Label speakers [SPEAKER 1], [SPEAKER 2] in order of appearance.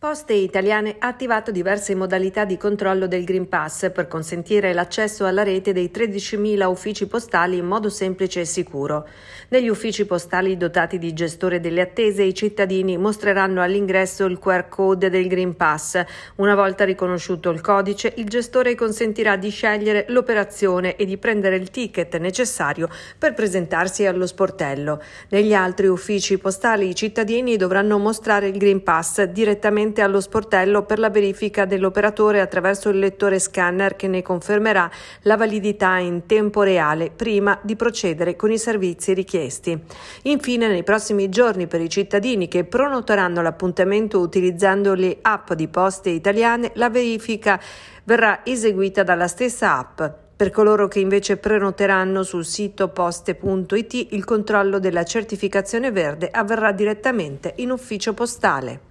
[SPEAKER 1] Poste Italiane ha attivato diverse modalità di controllo del Green Pass per consentire l'accesso alla rete dei 13.000 uffici postali in modo semplice e sicuro. Negli uffici postali dotati di gestore delle attese i cittadini mostreranno all'ingresso il QR code del Green Pass. Una volta riconosciuto il codice, il gestore consentirà di scegliere l'operazione e di prendere il ticket necessario per presentarsi allo sportello. Negli altri uffici postali i cittadini dovranno mostrare il Green Pass direttamente direttamente allo sportello per la verifica dell'operatore attraverso il lettore scanner che ne confermerà la validità in tempo reale prima di procedere con i servizi richiesti. Infine, nei prossimi giorni per i cittadini che prenoteranno l'appuntamento utilizzando le app di poste italiane, la verifica verrà eseguita dalla stessa app. Per coloro che invece prenoteranno sul sito poste.it, il controllo della certificazione verde avverrà direttamente in ufficio postale.